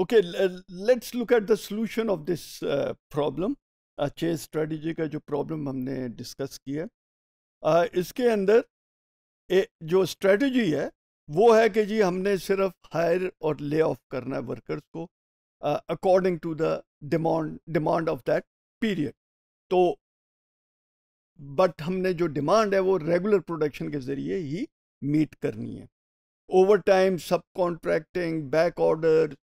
Okay let's look at the solution of this problem अच्छे strategy का जो problem हमने डिस्कस किया uh, इसके अंदर ए, जो स्ट्रेटजी है वो है कि जी हमने सिर्फ हायर और ले ऑफ करना है वर्कर्स को according to the demand demand of that period तो बट हमने जो डिमांड है वो रेगुलर प्रोडक्शन के ज़रिए ही मीट करनी है overtime subcontracting back order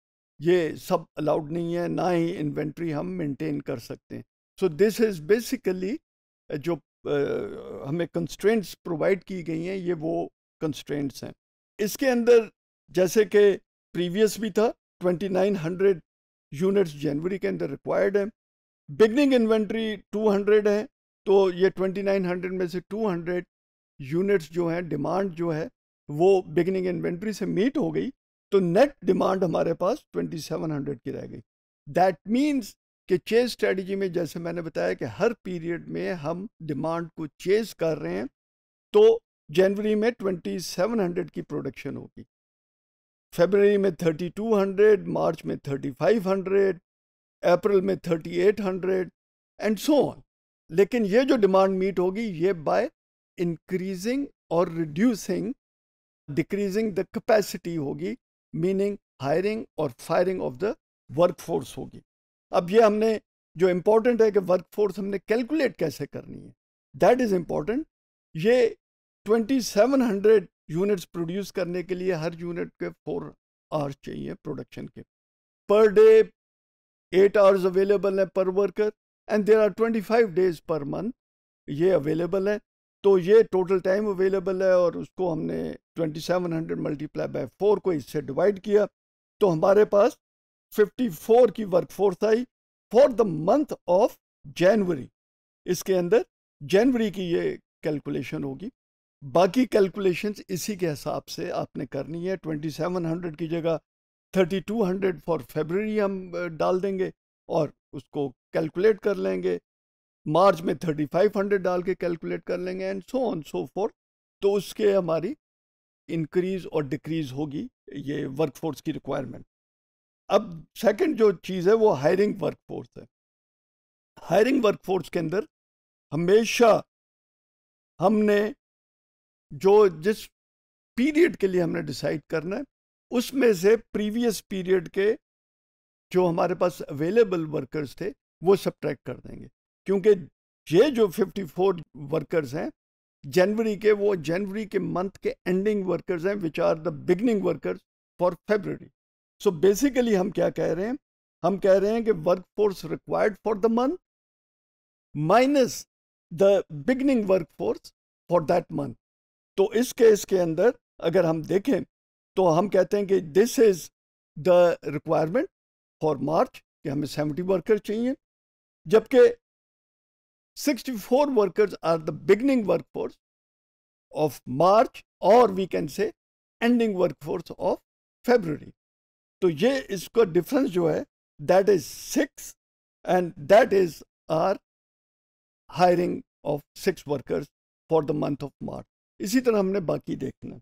ये सब अलाउड नहीं है ना ही इन्वेंट्री हम मेंटेन कर सकते हैं सो दिस इज़ बेसिकली जो uh, हमें कंस्ट्रेंट्स प्रोवाइड की गई हैं ये वो कंस्ट्रेंट्स हैं इसके अंदर जैसे कि प्रीवियस भी था 2900 यूनिट्स जनवरी के अंदर रिक्वायर्ड हैं बिगनिंग इन्वेंट्री 200 है तो ये 2900 में से 200 यूनिट्स जो हैं डिमांड जो है वो बिगनिंग इन्वेंट्री से मीट हो गई तो नेट डिमांड हमारे पास 2700 की रह गई दैट मीन्स कि चेज स्ट्रेटजी में जैसे मैंने बताया कि हर पीरियड में हम डिमांड को चेज कर रहे हैं तो जनवरी में 2700 की प्रोडक्शन होगी फरवरी में 3200 मार्च में 3500 अप्रैल में 3800 एंड सो ऑन लेकिन ये जो डिमांड मीट होगी ये बाय इंक्रीजिंग और रिड्यूसिंग डिक्रीजिंग द कैपेसिटी होगी मीनिंग हायरिंग और फायरिंग ऑफ द वर्कफोर्स होगी अब ये हमने जो इम्पोर्टेंट है कि वर्कफोर्स हमने कैलकुलेट कैसे करनी है दैट इज़ इम्पॉर्टेंट ये 2700 यूनिट्स प्रोड्यूस करने के लिए हर यूनिट के फोर आवर्स चाहिए प्रोडक्शन के per day eight hours available है per worker and there are 25 days per month ये अवेलेबल है तो ये टोटल टाइम अवेलेबल है और उसको हमने 2700 मल्टीप्लाई बाई फोर को इससे डिवाइड किया तो हमारे पास 54 की workforce I for the month of January इसके अंदर जनवरी की ये कैलकुलेशन होगी बाकी कैलकुलेशंस इसी के हिसाब से आपने करनी है 2700 की जगह 3200 फॉर फेबररी हम डाल देंगे और उसको कैलकुलेट कर लेंगे मार्च में थर्टी फाइव हंड्रेड डाल के कैलकुलेट कर लेंगे and so on so forth तो उसके हमारी इंक्रीज और डिक्रीज होगी ये वर्कफोर्स की रिक्वायरमेंट अब सेकंड जो चीज़ है वो हायरिंग वर्कफोर्स है हायरिंग वर्कफोर्स के अंदर हमेशा हमने जो जिस पीरियड के लिए हमने डिसाइड करना है उसमें से प्रीवियस पीरियड के जो हमारे पास अवेलेबल वर्कर्स थे वो सब्ट्रैक्ट कर देंगे क्योंकि ये जो 54 वर्कर्स हैं जनवरी के वो जनवरी के मंथ के एंडिंग वर्कर्स हैं which are the beginning workers for February so basically हम क्या कह रहे हैं हम कह रहे हैं कि workforce required for the month minus the beginning workforce for that month तो इस केस के अंदर अगर हम देखें तो हम कहते हैं कि this is the requirement for March कि हमें सेवेंटी वर्कर चाहिए जबकि 64 workers are the beginning workforce of March or we can say ending workforce of February. तो ये इसका डिफरेंस जो है that is six and that is our hiring of six workers for the month of March इसी तरह हमने बाकी देखना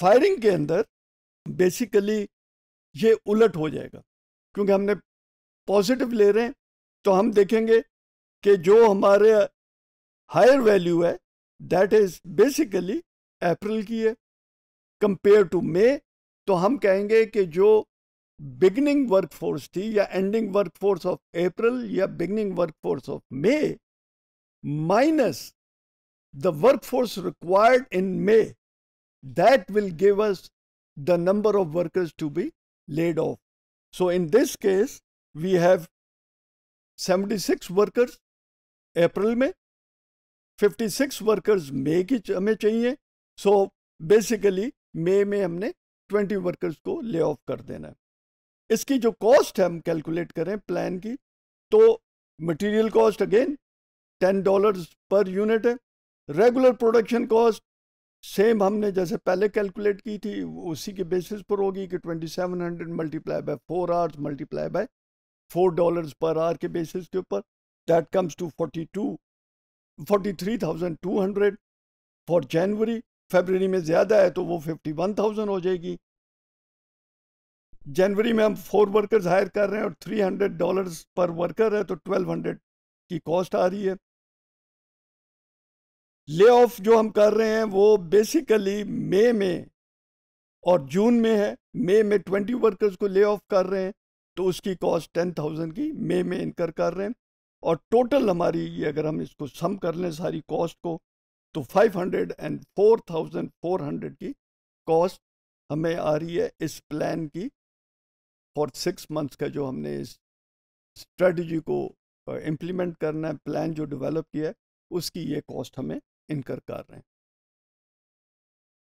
फायरिंग के अंदर बेसिकली ये उलट हो जाएगा क्योंकि हमने पॉजिटिव ले रहे हैं तो हम देखेंगे कि जो हमारे हायर वैल्यू है दैट इज बेसिकली अप्रैल की है कंपेयर टू मे तो हम कहेंगे कि जो बिगनिंग वर्कफोर्स थी या एंडिंग वर्कफोर्स ऑफ अप्रैल या beginning workforce of May minus the workforce required in May that will give us number of workers to be laid off so in this case we have have 76 workers April में 56 workers मई की हमें चाहिए so basically मई में हमने 20 workers को lay off कर देना है इसकी जो कॉस्ट है हम कैलकुलेट करें प्लान की तो material cost again ten dollars per unit है रेगुलर प्रोडक्शन कॉस्ट सेम हमने जैसे पहले कैलकुलेट की थी उसी के बेसिस पर होगी कि 2700 multiply by four hours multiply by four dollars per hour के बेसिस के ऊपर That comes to 42, 43,200 फॉर जनवरी फरवरी में ज़्यादा है तो वो 51,000 हो जाएगी जनवरी में हम फोर वर्कर्स हायर कर रहे हैं और 300 डॉलर पर वर्कर है तो 1200 की कॉस्ट आ रही है ले ऑफ जो हम कर रहे हैं वो बेसिकली मे में और जून में है मे में 20 वर्कर्स को ले ऑफ कर रहे हैं तो उसकी कॉस्ट 10,000 की मई में इनकर कर रहे हैं और टोटल हमारी ये अगर हम इसको सम कर लें सारी कॉस्ट को तो five hundred and four thousand four hundred की कॉस्ट हमें आ रही है इस प्लान की फॉर सिक्स मंथ्स का जो हमने इस स्ट्रेटजी को इम्प्लीमेंट uh, करना है प्लान जो डेवलप किया है उसकी ये कॉस्ट हमें इनकर कर रहे हैं